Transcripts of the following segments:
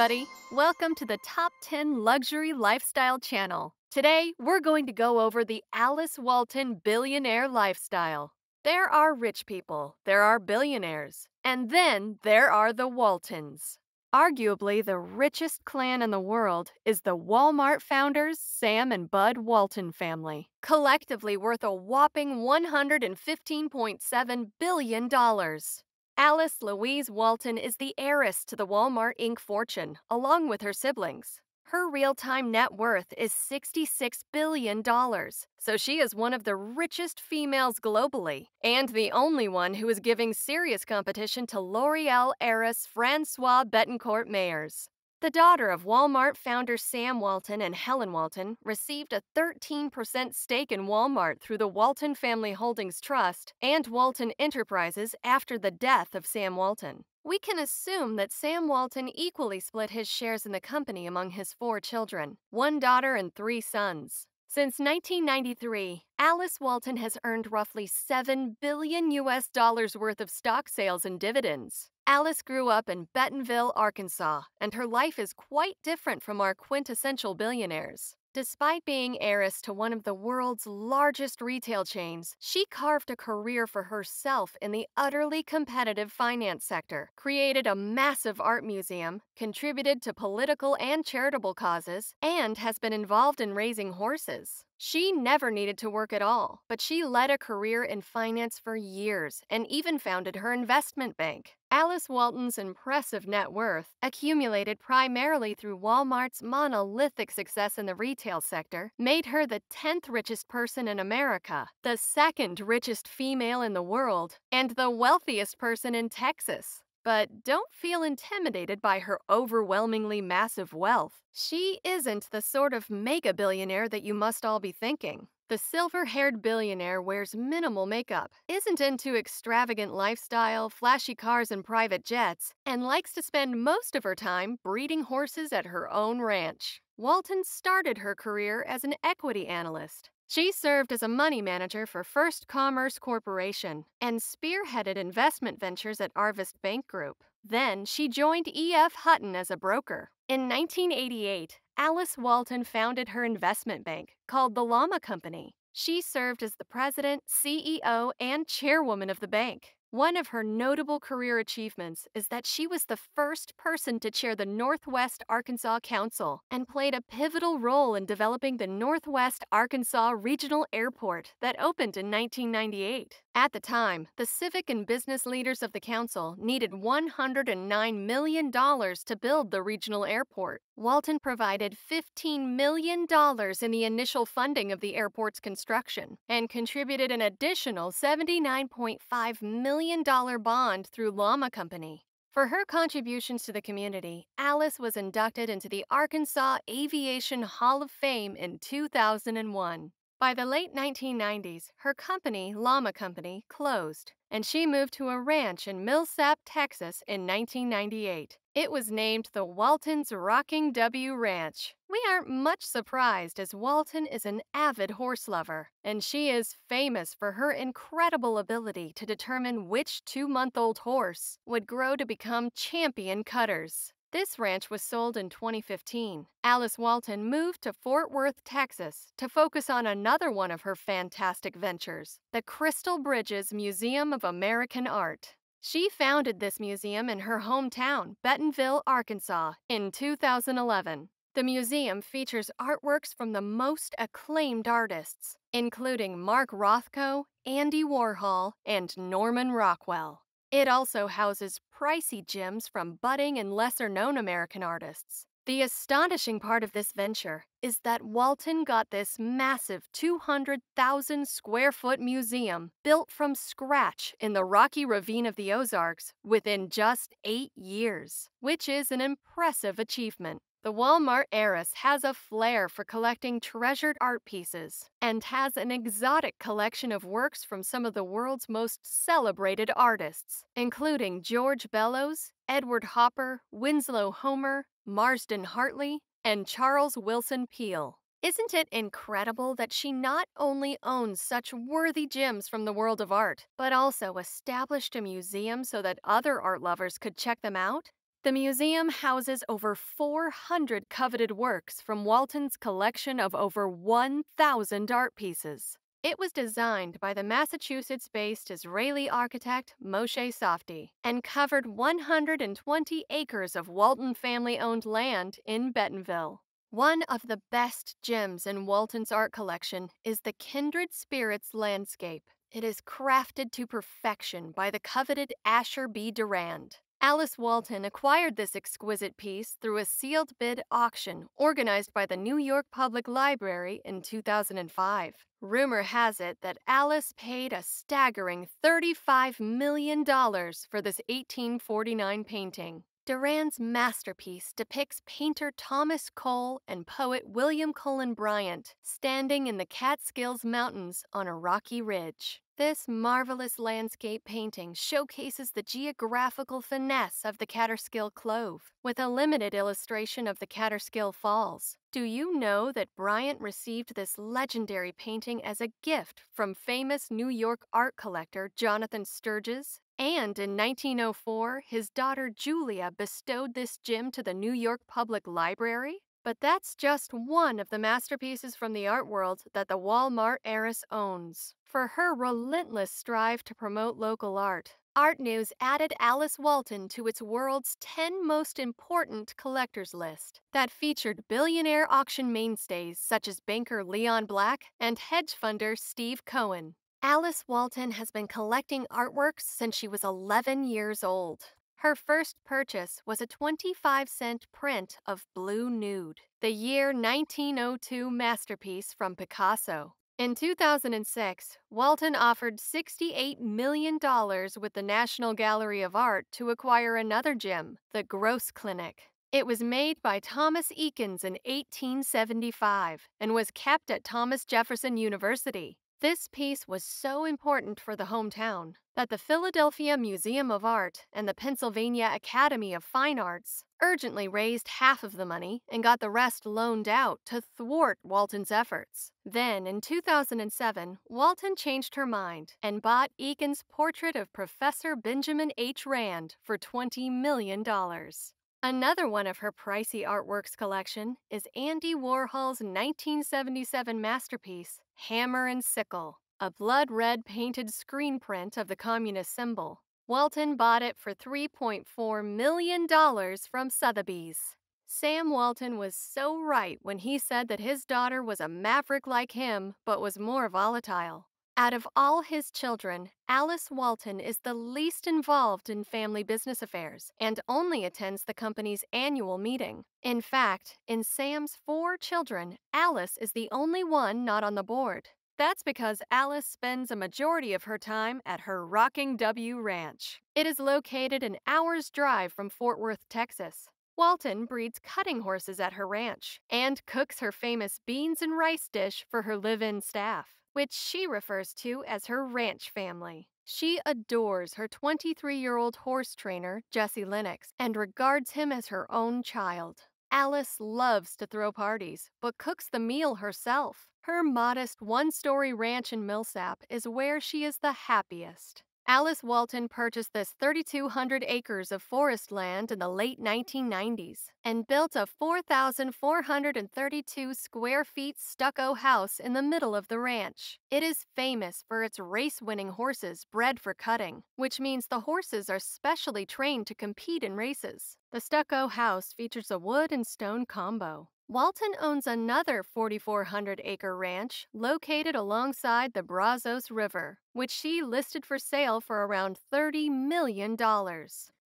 everybody. Welcome to the Top 10 Luxury Lifestyle channel. Today, we're going to go over the Alice Walton Billionaire Lifestyle. There are rich people, there are billionaires, and then there are the Waltons. Arguably, the richest clan in the world is the Walmart founders, Sam and Bud Walton family, collectively worth a whopping $115.7 billion. Alice Louise Walton is the heiress to the Walmart Inc. fortune, along with her siblings. Her real time net worth is $66 billion, so she is one of the richest females globally, and the only one who is giving serious competition to L'Oreal heiress Francois Betancourt Mayers. The daughter of Walmart founder Sam Walton and Helen Walton received a 13% stake in Walmart through the Walton Family Holdings Trust and Walton Enterprises after the death of Sam Walton. We can assume that Sam Walton equally split his shares in the company among his four children one daughter and three sons. Since 1993, Alice Walton has earned roughly 7 billion US dollars worth of stock sales and dividends. Alice grew up in Bentonville, Arkansas, and her life is quite different from our quintessential billionaires. Despite being heiress to one of the world's largest retail chains, she carved a career for herself in the utterly competitive finance sector, created a massive art museum, contributed to political and charitable causes, and has been involved in raising horses. She never needed to work at all, but she led a career in finance for years and even founded her investment bank. Alice Walton's impressive net worth, accumulated primarily through Walmart's monolithic success in the retail sector, made her the 10th richest person in America, the second richest female in the world, and the wealthiest person in Texas. But don't feel intimidated by her overwhelmingly massive wealth. She isn't the sort of mega billionaire that you must all be thinking. The silver haired billionaire wears minimal makeup, isn't into extravagant lifestyle, flashy cars, and private jets, and likes to spend most of her time breeding horses at her own ranch. Walton started her career as an equity analyst. She served as a money manager for First Commerce Corporation and spearheaded investment ventures at Arvest Bank Group. Then she joined E.F. Hutton as a broker. In 1988, Alice Walton founded her investment bank called the Llama Company. She served as the president, CEO, and chairwoman of the bank. One of her notable career achievements is that she was the first person to chair the Northwest Arkansas Council and played a pivotal role in developing the Northwest Arkansas Regional Airport that opened in 1998. At the time, the civic and business leaders of the council needed $109 million to build the regional airport. Walton provided $15 million in the initial funding of the airport's construction and contributed an additional $79.5 million million bond through Llama Company. For her contributions to the community, Alice was inducted into the Arkansas Aviation Hall of Fame in 2001. By the late 1990s, her company, Llama Company, closed and she moved to a ranch in Millsap, Texas in 1998. It was named the Walton's Rocking W Ranch. We aren't much surprised as Walton is an avid horse lover, and she is famous for her incredible ability to determine which two month old horse would grow to become champion cutters. This ranch was sold in 2015. Alice Walton moved to Fort Worth, Texas, to focus on another one of her fantastic ventures, the Crystal Bridges Museum of American Art. She founded this museum in her hometown, Bentonville, Arkansas, in 2011. The museum features artworks from the most acclaimed artists, including Mark Rothko, Andy Warhol, and Norman Rockwell. It also houses pricey gems from budding and lesser known American artists. The astonishing part of this venture is that Walton got this massive 200,000 square foot museum built from scratch in the rocky ravine of the Ozarks within just eight years, which is an impressive achievement. The Walmart heiress has a flair for collecting treasured art pieces and has an exotic collection of works from some of the world's most celebrated artists, including George Bellows, Edward Hopper, Winslow Homer, Marsden Hartley, and Charles Wilson Peale. Isn't it incredible that she not only owns such worthy gems from the world of art, but also established a museum so that other art lovers could check them out? The museum houses over 400 coveted works from Walton's collection of over 1,000 art pieces. It was designed by the Massachusetts based Israeli architect Moshe Safdie and covered 120 acres of Walton family owned land in Bentonville. One of the best gems in Walton's art collection is the Kindred Spirits landscape. It is crafted to perfection by the coveted Asher B. Durand. Alice Walton acquired this exquisite piece through a sealed bid auction organized by the New York Public Library in 2005. Rumor has it that Alice paid a staggering $35 million for this 1849 painting. Durand's masterpiece depicts painter Thomas Cole and poet William Cullen Bryant standing in the Catskills Mountains on a rocky ridge. This marvelous landscape painting showcases the geographical finesse of the Catterskill Clove, with a limited illustration of the Catterskill Falls. Do you know that Bryant received this legendary painting as a gift from famous New York art collector Jonathan Sturges? And in 1904, his daughter Julia bestowed this gem to the New York Public Library. But that's just one of the masterpieces from the art world that the Walmart heiress owns for her relentless strive to promote local art. Art News added Alice Walton to its world's 10 most important collectors list that featured billionaire auction mainstays such as banker Leon Black and hedge funder Steve Cohen. Alice Walton has been collecting artworks since she was 11 years old. Her first purchase was a 25 cent print of Blue Nude, the year 1902 masterpiece from Picasso. In 2006, Walton offered $68 million with the National Gallery of Art to acquire another gem, the Gross Clinic. It was made by Thomas Eakins in 1875 and was kept at Thomas Jefferson University. This piece was so important for the hometown that the Philadelphia Museum of Art and the Pennsylvania Academy of Fine Arts urgently raised half of the money and got the rest loaned out to thwart Walton's efforts. Then, in 2007, Walton changed her mind and bought Egan's portrait of Professor Benjamin H. Rand for $20 million. Another one of her pricey artworks collection is Andy Warhol's 1977 masterpiece, Hammer and Sickle, a blood red painted screen print of the communist symbol. Walton bought it for $3.4 million from Sotheby's. Sam Walton was so right when he said that his daughter was a maverick like him, but was more volatile. Out of all his children, Alice Walton is the least involved in family business affairs and only attends the company's annual meeting. In fact, in Sam's four children, Alice is the only one not on the board. That's because Alice spends a majority of her time at her Rocking W Ranch. It is located an hour's drive from Fort Worth, Texas. Walton breeds cutting horses at her ranch and cooks her famous beans and rice dish for her live in staff which she refers to as her ranch family. She adores her 23 year old horse trainer, Jesse Lennox, and regards him as her own child. Alice loves to throw parties, but cooks the meal herself. Her modest one story ranch in Millsap is where she is the happiest. Alice Walton purchased this 3,200 acres of forest land in the late 1990s and built a 4,432 square feet stucco house in the middle of the ranch. It is famous for its race winning horses bred for cutting, which means the horses are specially trained to compete in races. The stucco house features a wood and stone combo, Walton owns another 4,400 acre ranch located alongside the Brazos River, which she listed for sale for around $30 million.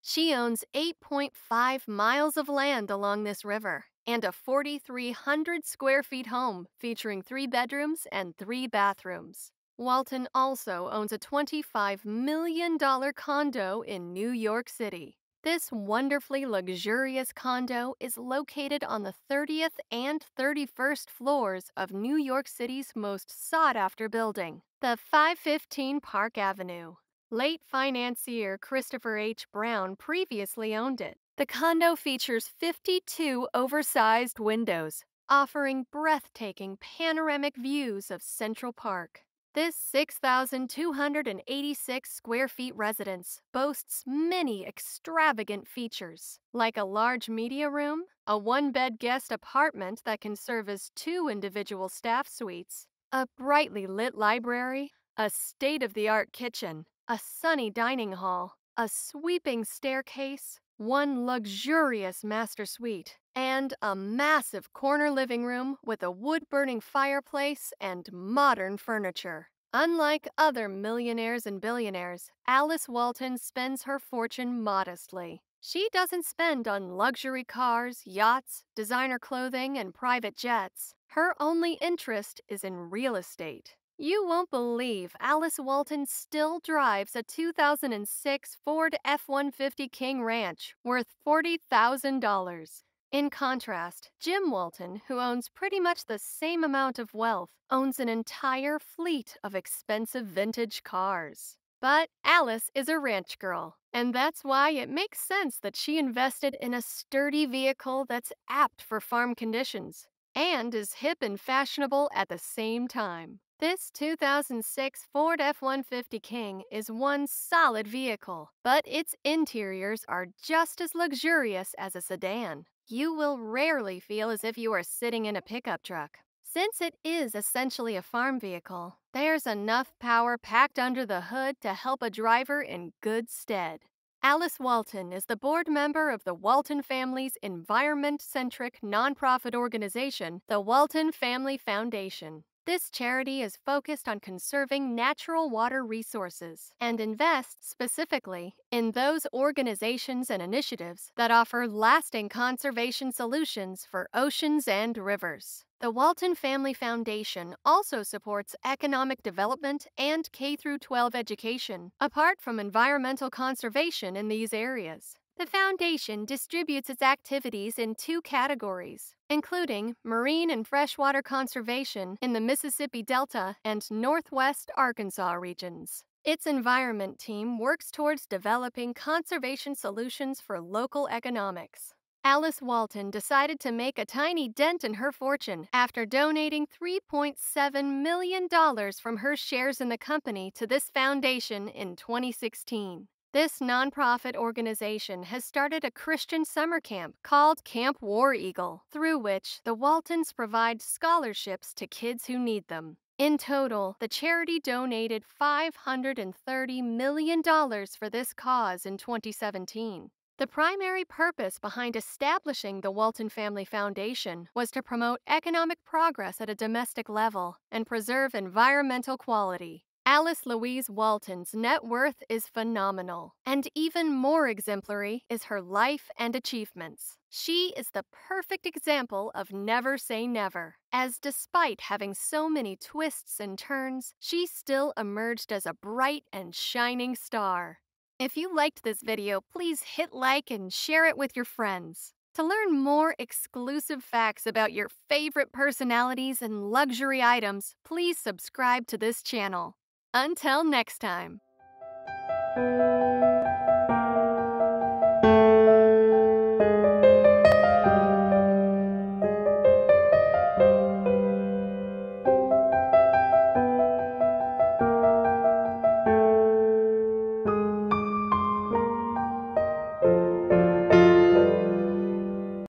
She owns 8.5 miles of land along this river and a 4,300 square feet home featuring three bedrooms and three bathrooms. Walton also owns a $25 million condo in New York City. This wonderfully luxurious condo is located on the 30th and 31st floors of New York City's most sought after building, the 515 Park Avenue. Late financier Christopher H. Brown previously owned it. The condo features 52 oversized windows, offering breathtaking panoramic views of Central Park. This 6,286 square feet residence boasts many extravagant features, like a large media room, a one bed guest apartment that can serve as two individual staff suites, a brightly lit library, a state of the art kitchen, a sunny dining hall, a sweeping staircase, one luxurious master suite, and a massive corner living room with a wood burning fireplace and modern furniture. Unlike other millionaires and billionaires, Alice Walton spends her fortune modestly. She doesn't spend on luxury cars, yachts, designer clothing, and private jets. Her only interest is in real estate. You won't believe Alice Walton still drives a 2006 Ford F 150 King Ranch worth $40,000. In contrast, Jim Walton, who owns pretty much the same amount of wealth, owns an entire fleet of expensive vintage cars. But Alice is a ranch girl, and that's why it makes sense that she invested in a sturdy vehicle that's apt for farm conditions and is hip and fashionable at the same time. This 2006 Ford F 150 King is one solid vehicle, but its interiors are just as luxurious as a sedan you will rarely feel as if you are sitting in a pickup truck. Since it is essentially a farm vehicle, there's enough power packed under the hood to help a driver in good stead. Alice Walton is the board member of the Walton family's environment centric nonprofit organization, the Walton Family Foundation. This charity is focused on conserving natural water resources and invests specifically in those organizations and initiatives that offer lasting conservation solutions for oceans and rivers. The Walton Family Foundation also supports economic development and K 12 education, apart from environmental conservation in these areas. The Foundation distributes its activities in two categories, including marine and freshwater conservation in the Mississippi Delta and Northwest Arkansas regions. Its environment team works towards developing conservation solutions for local economics. Alice Walton decided to make a tiny dent in her fortune after donating $3.7 million from her shares in the company to this foundation in 2016. This nonprofit organization has started a Christian summer camp called Camp War Eagle, through which the Waltons provide scholarships to kids who need them. In total, the charity donated $530 million for this cause in 2017. The primary purpose behind establishing the Walton Family Foundation was to promote economic progress at a domestic level and preserve environmental quality. Alice Louise Walton's net worth is phenomenal, and even more exemplary is her life and achievements. She is the perfect example of never say never, as despite having so many twists and turns, she still emerged as a bright and shining star. If you liked this video, please hit like and share it with your friends. To learn more exclusive facts about your favorite personalities and luxury items, please subscribe to this channel. Until next time.